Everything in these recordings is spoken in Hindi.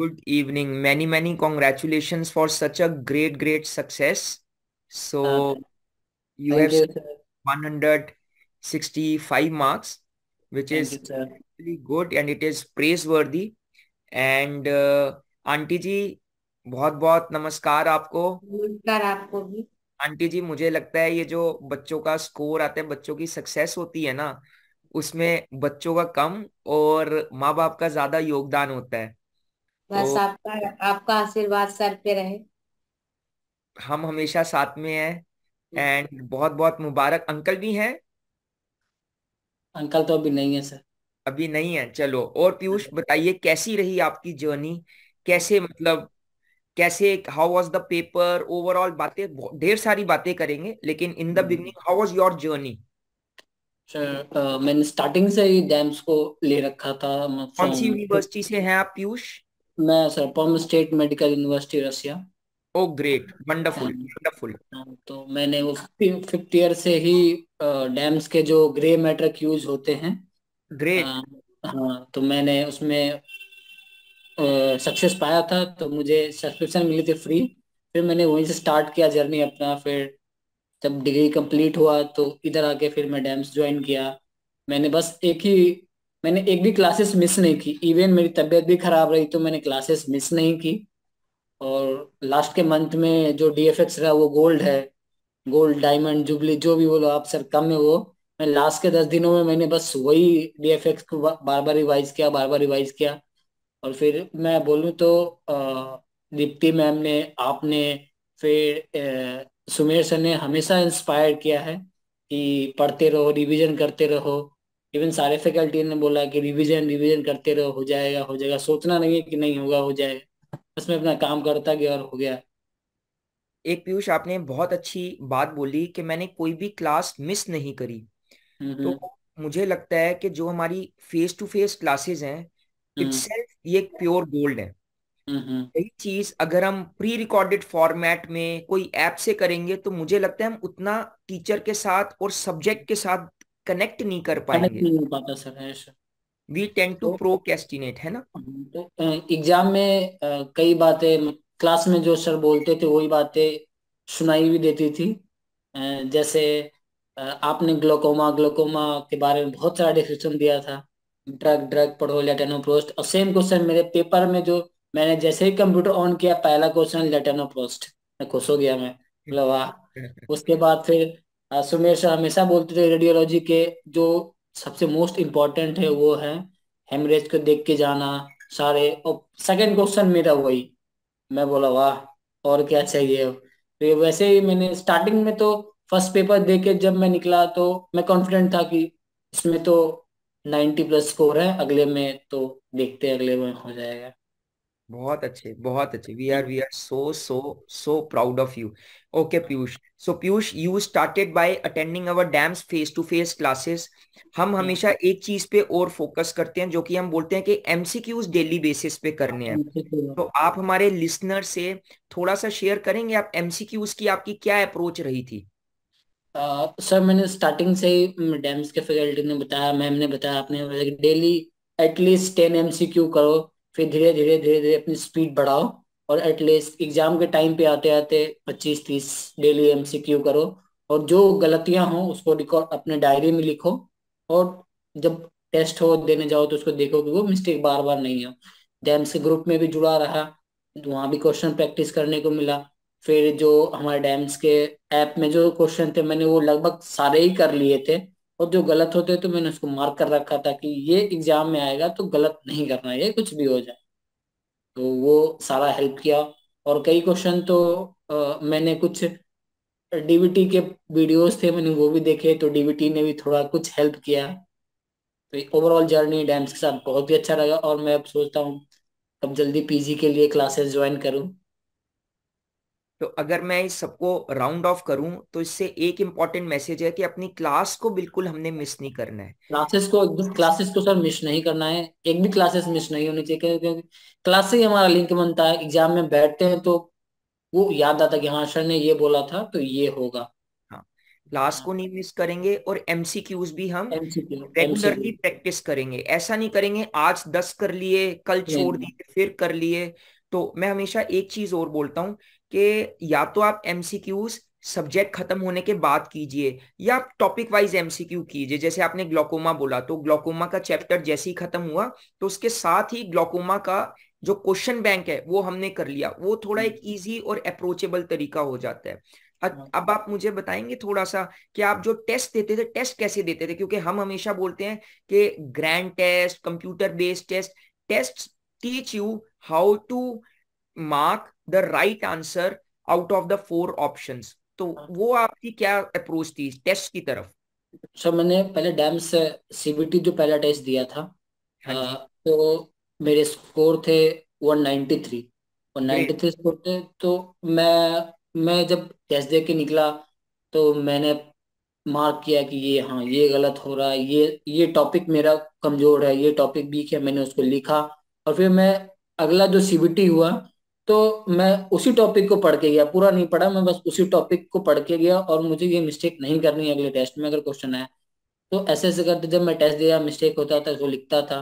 Good evening. Many, many congratulations for such a great, great success. So um, you have you, 165 marks, which thank is you, really good and it is praiseworthy. And uh, aunty ji बहुत बहुत नमस्कार आपको नमस्कार आपको भी आंटी जी मुझे लगता है ये जो बच्चों का स्कोर आता है बच्चों की सक्सेस होती है ना उसमें बच्चों का कम और माँ बाप का ज्यादा योगदान होता है तो बस आपका आपका आशीर्वाद सर पे रहे हम हमेशा साथ में हैं एंड हम्म। बहुत बहुत मुबारक अंकल भी हैं अंकल तो अभी नहीं है सर अभी नहीं है चलो और पीयूष हाँ। बताइए कैसी रही आपकी जर्नी कैसे मतलब कैसे how was the paper overall बातें ढेर सारी बातें करेंगे लेकिन in the beginning how was your journey sir मैंने स्टार्टिंग से ही डैम्स को ले रखा था कौन सी यूनिवर्सिटी से हैं आप पीयूष मैं sir Perm state medical university Russia oh great wonderful wonderful तो मैंने वो फिफ्थ ईयर से ही डैम्स के जो ग्रे मैटर यूज होते हैं ग्रेट हाँ, हाँ तो मैंने उसमें सक्सेस पाया था तो मुझे सब्सक्रिप्शन मिली थी फ्री फिर मैंने वहीं से स्टार्ट किया जर्नी अपना फिर जब डिग्री कंप्लीट हुआ तो इधर आके फिर मैं डैम्स ज्वाइन किया मैंने बस एक ही मैंने एक भी क्लासेस मिस नहीं की इवन मेरी तबीयत भी खराब रही तो मैंने क्लासेस मिस नहीं की और लास्ट के मंथ में जो डीएफएक्स रहा वो गोल्ड है गोल्ड डायमंड जुबली जो भी बोलो आप सर कम है वो मैं लास्ट के दस दिनों में मैंने बस वही डीएफएक्स को बार बार रिवाइज किया बार बार रिवाइज किया और फिर मैं बोलूँ तो दीप्ति मैम ने आपने फिर सुमेर सर ने हमेशा इंस्पायर किया है कि पढ़ते रहो रिविजन करते रहो इवन सारे फैकल्टी ने बोला कि रिवीजन रिवीजन करते रहो हो जाएगा हो जाएगा सोचना नहीं है कि नहीं होगा हो जाएगा बस मैं अपना काम करता गया और हो गया एक पीयूष आपने बहुत अच्छी बात बोली कि मैंने कोई भी क्लास मिस नहीं करी हम्म, तो हम्म। मुझे लगता है कि जो हमारी फेस टू फेस क्लासेस हैं इटसेल्फ हम्म। ये एक प्योर गोल्ड है यही चीज अगर हम प्री रिकॉर्डेड फॉर्मेट में कोई ऐप से करेंगे तो मुझे लगता है हम उतना टीचर के साथ और सब्जेक्ट के साथ कनेक्ट नहीं कर पाएंगे नहीं हो पाता sir we tend to procrastinate है ना हाँ, तो एग्जाम में कई बातें क्लास में जो सर बोलते थे वही बातें सुनाई भी देती थी जैसे आपने ग्लोकोमा ग्लोकोमा के बारे में बहुत सारा डिस्क्रिप्शन दिया था ड्रग ड्रग पढ़ो लेटेनोप्रोस्ट और सेम क्वेश्चन मेरे पेपर में जो मैंने जैसे ही कंप्यूटर ऑन किया पहला क्वेश्चन लेटेनोप्रोस्ट मैं खुश हो गया मैं मतलब उसके बाद फिर सुमेश uh, हमेशा बोलते थे रेडियोलॉजी के जो सबसे मोस्ट इम्पोर्टेंट है वो है हेमरेज को देख के जाना सारे और सेकेंड क्वेश्चन मेरा वही मैं बोला वाह और क्या चाहिए तो वैसे ही मैंने स्टार्टिंग में तो फर्स्ट पेपर दे के जब मैं निकला तो मैं कॉन्फिडेंट था कि इसमें तो नाइन्टी प्लस स्कोर है अगले में तो देखते हैं अगले में हो जाएगा बहुत अच्छे बहुत अच्छे we are we are so so so proud of you okay Piyush so Piyush you started by attending our DAMS face to face classes हम हमेशा एक चीज पे और फोकस करते हैं जो कि हम बोलते हैं कि एमसीक्यूज डेली बेसिस पे करने हैं तो आप हमारे लिसनर से थोड़ा सा शेयर करेंगे आप एमसीक्यूज की आपकी क्या अप्रोच रही थी सर uh, मैंने स्टार्टिंग से ही डैम्स के फैकल्टी ने बताया मैम ने बताया आपने डेली एटलीस्ट टेन एमसीक्यू करो फिर धीरे धीरे धीरे धीरे अपनी स्पीड बढ़ाओ और एटलीस्ट एग्जाम के टाइम पे आते आते पच्चीस तीस डेली एमसीक्यू करो और जो गलतियां हो उसको रिकॉर्ड अपने डायरी में लिखो और जब टेस्ट हो देने जाओ तो उसको देखो कि वो मिस्टेक बार बार नहीं हो डैम्स ग्रुप में भी जुड़ा रहा वहाँ भी क्वेश्चन प्रैक्टिस करने को मिला फिर जो हमारे डैम्स के ऐप में जो क्वेश्चन थे मैंने वो लगभग सारे ही कर लिए थे और जो गलत होते तो मैंने उसको मार्क कर रखा था कि ये एग्जाम में आएगा तो गलत नहीं करना ये कुछ भी हो जाए तो वो सारा हेल्प किया और कई क्वेश्चन तो आ, मैंने कुछ डीवीटी के वीडियोस थे मैंने वो भी देखे तो डीवीटी ने भी थोड़ा कुछ हेल्प किया तो ओवरऑल जर्नी डैम्स के साथ बहुत ही अच्छा लगा और मैं अब सोचता हूँ अब जल्दी पीजी के लिए क्लासेस ज्वाइन करूँ तो अगर मैं इस सबको राउंड ऑफ करूं तो इससे एक इम्पोर्टेंट मैसेज है कि अपनी क्लास को बिल्कुल हमने मिस नहीं करना है क्लासेस को एकदम क्लासेस को सर मिस नहीं करना है एक भी क्लासेस मिस नहीं होनी चाहिए क्योंकि क्लास से ही हमारा लिंक बनता है एग्जाम में बैठते हैं तो वो याद आता कि हाँ सर ने ये बोला था तो ये होगा क्लास हाँ, को नहीं मिस करेंगे और एमसीक्यूज भी हम रेगुलरली प्रैक्टिस करेंगे ऐसा नहीं करेंगे आज दस कर लिए कल छोड़ दिए फिर कर लिए तो मैं हमेशा एक चीज और बोलता हूँ कि या तो आप एम सब्जेक्ट खत्म होने के बाद कीजिए या आप टॉपिक वाइज एमसीक्यू कीजिए जैसे आपने ग्लोकोमा बोला तो ग्लोकोमा का चैप्टर जैसे ही खत्म हुआ तो उसके साथ ही ग्लोकोमा का जो क्वेश्चन बैंक है वो हमने कर लिया वो थोड़ा एक इजी हम्म। और अप्रोचेबल तरीका हो जाता है हाँ। अब आप मुझे बताएंगे थोड़ा सा कि आप जो टेस्ट देते थे टेस्ट कैसे देते थे क्योंकि हम हमेशा बोलते हैं कि grand test computer based test test teach you how to mark the right answer out of the four option तो हाँ। वो आपकी क्या अप्रोच थी टेस्ट की तरफ सर मैंने पहले डैम से सीबीटी जो पहला टेस्ट दिया था हाँ आ, तो मेरे स्कोर थे 193 193 स्कोर थे तो मैं मैं जब टेस्ट दे के निकला तो मैंने मार्क किया कि ये हाँ ये गलत हो रहा है ये ये टॉपिक मेरा कमजोर है ये टॉपिक वीक है मैंने उसको लिखा और फिर मैं अगला जो सीबीटी हुआ तो मैं उसी टॉपिक को पढ़ के गया पूरा नहीं पढ़ा मैं बस उसी टॉपिक को पढ़ के गया और मुझे ये मिस्टेक नहीं करनी है अगले टेस्ट में अगर क्वेश्चन है तो ऐसे ऐसे करते जब मैं टेस्ट दिया मिस्टेक होता था तो लिखता था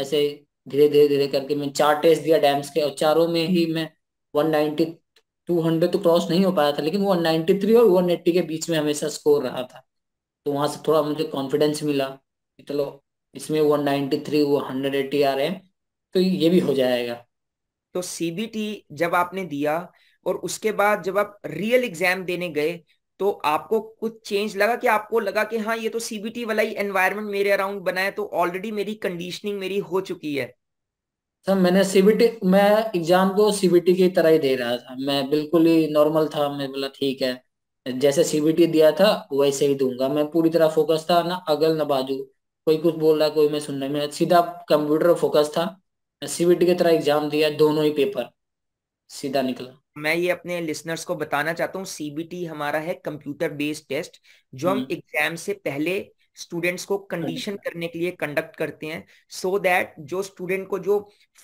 ऐसे धीरे धीरे धीरे करके मैं चार टेस्ट दिया डैम्स के और चारों में ही मैं वन नाइनटी टू हंड्रेड तो क्रॉस नहीं हो पाया था लेकिन वन नाइनटी थ्री और वन एट्टी के बीच में हमेशा स्कोर रहा था तो वहाँ से थोड़ा मुझे कॉन्फिडेंस मिला कि चलो इसमें वन नाइनटी थ्री वो हंड्रेड एट्टी आ रहे हैं तो ये भी हो जाएगा तो सीबीटी जब आपने दिया और उसके बाद जब आप रियल एग्जाम देने गए तो आपको कुछ चेंज लगा कि आपको लगा कि हाँ ये तो सीबीटी वाला ही एनवायरनमेंट मेरे अराउंड बनाया तो ऑलरेडी मेरी कंडीशनिंग मेरी हो चुकी है सर मैंने सीबीटी मैं एग्जाम को सीबीटी की तरह ही दे रहा था मैं बिल्कुल ही नॉर्मल था मैं बोला ठीक है जैसे सीबीटी दिया था वैसे ही दूंगा मैं पूरी तरह फोकस था ना अगल ना बाजू कोई कुछ बोल रहा कोई मैं सुन रहा मैं सीधा कंप्यूटर फोकस था सीबीटी की तरह एग्जाम दिया दोनों ही पेपर सीधा निकला मैं ये अपने लिसनर्स को बताना चाहता हूँ सीबीटी हमारा है कंप्यूटर बेस्ड टेस्ट जो हम एग्जाम हम्म। से पहले स्टूडेंट्स को कंडीशन हम्म। करने के लिए कंडक्ट करते हैं सो so दैट जो स्टूडेंट को जो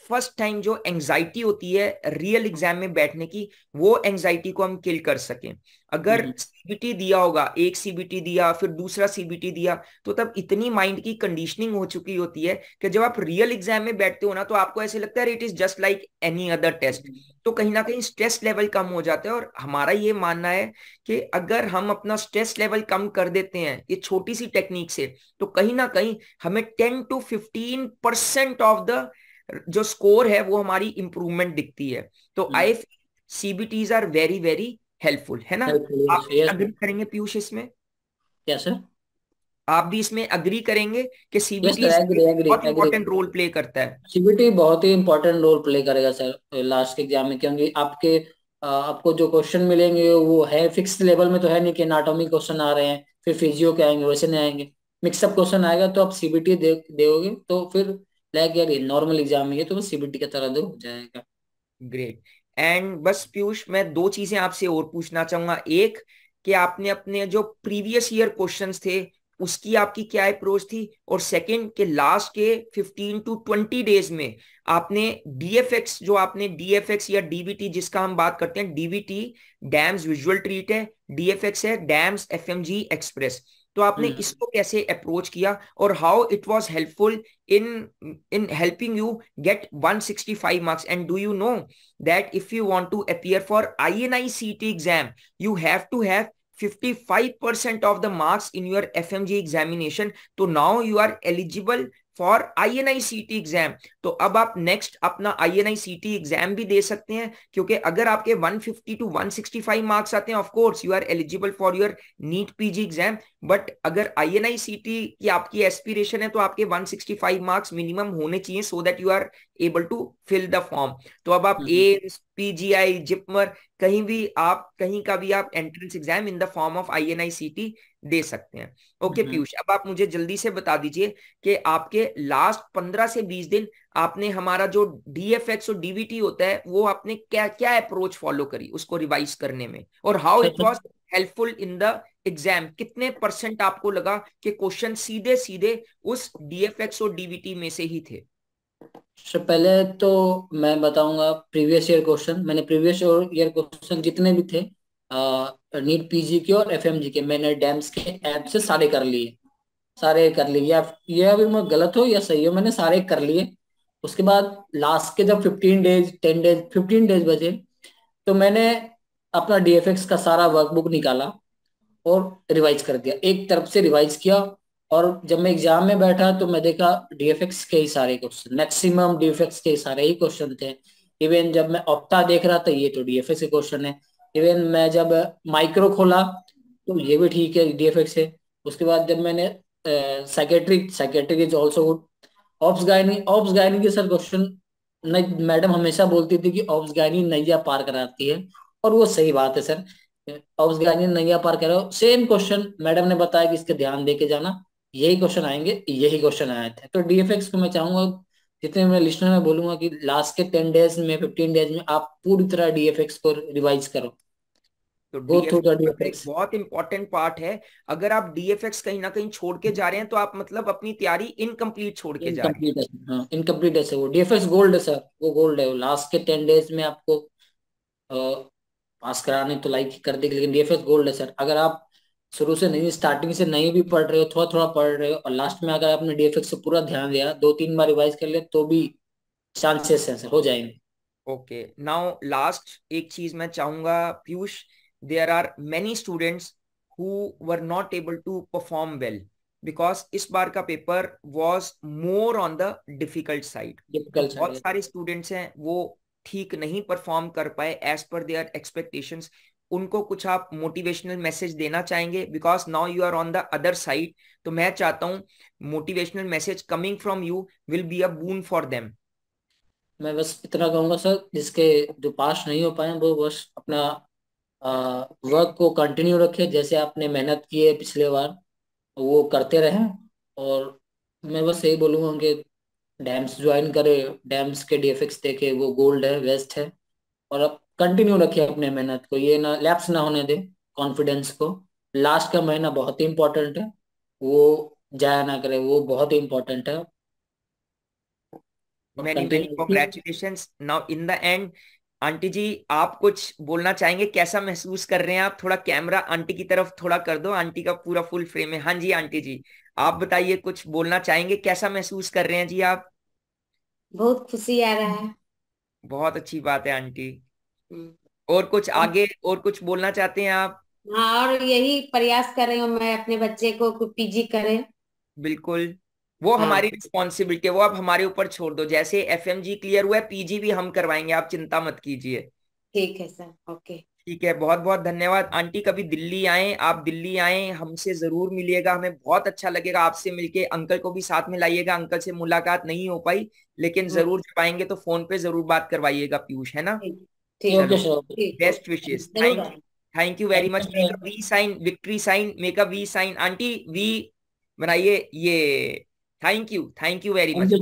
फर्स्ट टाइम जो एंजाइटी होती है रियल एग्जाम में बैठने की वो एंजाइटी को हम किल कर सकें अगर सीबीटी हम्म। दिया होगा एक सीबीटी दिया फिर दूसरा सीबीटी दिया तो तब इतनी माइंड की कंडीशनिंग हो चुकी होती है कि जब आप रियल एग्जाम में बैठते हो ना तो आपको ऐसे लगता है it is just like any other test तो कहीं ना कहीं स्ट्रेस लेवल कम हो जाता है और हमारा ये मानना है कि अगर हम अपना स्ट्रेस लेवल कम कर देते हैं ये छोटी सी टेक्निक से तो कहीं ना कहीं हमें ten two fifteen percent of the जो स्कोर है वो हमारी इंप्रूवमेंट दिखती है तो I CBTs are very very helpful है ना आप अग्री करेंगे पीयूष इसमें क्या सर आप भी इसमें अग्री करेंगे कि सीबीटी yes, बहुत इम्पोर्टेंट रोल प्ले करता है सीबीटी बहुत ही इम्पोर्टेंट रोल प्ले करेगा सर लास्ट एग्जाम में क्योंकि आपके आपको जो क्वेश्चन मिलेंगे वो है फिक्स लेवल में तो है नहीं कि एनाटॉमी क्वेश्चन आ रहे हैं फिर फिजियो के आएंगे वैसे नहीं आएंगे मिक्सअप क्वेश्चन आएगा तो आप सीबीटी दोगे तो फिर लाइक यार नॉर्मल एग्जाम में तो सीबीटी की तरह दो तो हो जाएगा ग्रेट एंड बस पीयूष मैं दो चीजें आपसे और पूछना चाहूंगा एक कि आपने अपने जो प्रीवियस ईयर क्वेश्चंस थे उसकी आपकी क्या अप्रोच थी और सेकंड के लास्ट के 15 टू 20 डेज में आपने डीएफएक्स जो आपने डीएफएक्स या डीबीटी जिसका हम बात करते हैं डीबीटी डैम्स विजुअल ट्रीट है डीएफएक्स है डैम्स एफएमजी एक्सप्रेस तो आपने हम्म। इसको कैसे अप्रोच किया और how it was helpful in in helping you get 165 marks and do you know that if you want to appear for INICET exam you have to have 55% of the marks in your FMG examination तो now you are eligible for I N I C T exam तो अब आप नेक्स्ट अपना I N I C T exam भी दे सकते हैं क्योंकि अगर आपके 150 टू 165 मार्क्स आते हैं of course you are eligible for your NEET PG exam but अगर I N I C T की आपकी एस्पिरेशन है तो आपके 165 मार्क्स मिनिमम होने चाहिए so that you are able to fill the form तो अब आप ए पी जी आई जिपमर कहीं भी आप कहीं का भी आप entrance exam in the form of I N I C T दे सकते हैं ओके हम्म। पीयूष अब आप मुझे जल्दी से बता दीजिए कि आपके लास्ट पंद्रह से बीस दिन आपने हमारा जो डीएफएक्स और डीबीटी होता है वो आपने क्या क्या अप्रोच फॉलो करी उसको रिवाइज करने में और how it was helpful in the exam कितने परसेंट आपको लगा कि क्वेश्चन सीधे सीधे उस डीएफएक्स और डीबीटी में से ही थे सर पहले तो मैं बताऊंगा प्रीवियस ईयर क्वेश्चन मैंने प्रीवियस ईयर क्वेश्चन जितने भी थे नीट पीजी के और एफएमजी के मैंने डैम्स के ऐप से सारे कर लिए सारे कर लिए या ये अभी मैं गलत हो या सही हो मैंने सारे कर लिए उसके बाद लास्ट के जब fifteen days ten days fifteen days बचे तो मैंने अपना डी का सारा वर्कबुक निकाला और रिवाइज कर दिया एक तरफ से रिवाइज किया और जब मैं एग्जाम में बैठा तो मैं देखा डीएफएक्स के ही सारे क्वेश्चन मैक्सिमम डीएफएक्स के सारे ही क्वेश्चन थे इवन जब मैं ऑप्टा देख रहा था ये तो डीएफएक्स के क्वेश्चन है इवन मैं जब माइक्रो खोला तो ये भी ठीक है डीएफएक्स है उसके बाद जब मैंने secretary secretary is also good obs gynae obs gynae के सर क्वेश्चन मैडम हमेशा बोलती थी कि ऑप्स गायनी नैया पार कराती है और वो सही बात है सर ऑप्स गायनी नैया पार करो सेम क्वेश्चन मैडम ने बताया कि इसके ध्यान दे के जाना यही क्वेश्चन आएंगे यही क्वेश्चन आए थे तो डीएफएक्स को मैं चाहूंगा जितने मैं लिस्टर में बोलूंगा कि लास्ट के टेन डेज में फिफ्टीन डेज में आप पूरी तरह डीएफएक्स को रिवाइज करो तो डीएफएक्स बहुत इंपॉर्टेंट पार्ट है अगर आप डीएफएक्स कहीं ना कहीं छोड़ के जा रहे हैं तो आप मतलब अपनी तैयारी इनकम्प्लीट छोड़ के जा रहे हैं हाँ, इनकम्प्लीट है वो डीएफएक्स गोल्ड है सर वो गोल्ड है लास्ट के टेन डेज में आपको पास कराने तो लाइक कर देंगे लेकिन डीएफएक्स गोल्ड है सर अगर आप शुरू से नहीं स्टार्टिंग से नहीं भी पढ़ रहे हो थोड़ा थोड़ा पढ़ रहे हो और लास्ट में अगर आपने डीएफएक्स से पूरा ध्यान दिया दो तीन बार रिवाइज कर ले तो भी चांसेस है हो जाएंगे ओके नाउ लास्ट एक चीज मैं चाहूंगा Piyush there are many students who were not able to perform well because इस बार का paper was more on the difficult side बहुत सारे स्टूडेंट्स हैं वो ठीक नहीं परफॉर्म कर पाए एज पर देयर एक्सपेक्टेशंस उनको कुछ आप मोटिवेशनल मैसेज देना चाहेंगे because now you are on the other side तो मैं चाहता हूँ motivational message coming from you will be a boon for them मैं बस इतना कहूँगा सर जिसके जो पास नहीं हो पाए वो बस अपना वर्क को कंटिन्यू रखे जैसे आपने मेहनत की है पिछले बार वो करते रहे और मैं बस यही बोलूंगा कि डैम्स ज्वाइन करें डैम्स के डीएफएक्स देखे वो गोल्ड है वेस्ट है और अब कंटिन्यू रखे अपने मेहनत को ये ना लैप्स ना होने दे कॉन्फिडेंस को लास्ट का महीना बहुत ही इंपॉर्टेंट है वो जाया ना करे वो बहुत ही इंपॉर्टेंट है now in the end aunty ji आप कुछ बोलना चाहेंगे कैसा महसूस कर रहे हैं आप थोड़ा कैमरा आंटी की तरफ थोड़ा कर दो आंटी का पूरा फुल फ्रेम है हाँ जी आंटी जी आप बताइए कुछ बोलना चाहेंगे कैसा महसूस कर रहे हैं जी आप बहुत खुशी आ रहा है बहुत अच्छी बात है आंटी और कुछ आगे और कुछ बोलना चाहते हैं आप हाँ और यही प्रयास कर रही हूँ मैं अपने बच्चे को पीजी करें बिल्कुल वो हाँ। हमारी रिस्पॉन्सिबिलिटी है वो आप हमारे ऊपर छोड़ दो जैसे एफ क्लियर हुआ है पीजी भी हम करवाएंगे आप चिंता मत कीजिए ठीक है सर ओके ठीक है बहुत बहुत धन्यवाद आंटी कभी दिल्ली आए आप दिल्ली आए हमसे जरूर मिलिएगा हमें बहुत अच्छा लगेगा आपसे मिलके अंकल को भी साथ में लाइएगा अंकल से मुलाकात नहीं हो पाई लेकिन हाँ। जरूर जब आएंगे तो फोन पे जरूर बात करवाइएगा पीयूष है ना best wishes thank thank you very much V sign victory sign makeup V sign aunty V बनाइए ये thank you thank you very much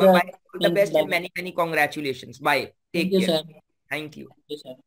the best many many congratulation bye take care thank you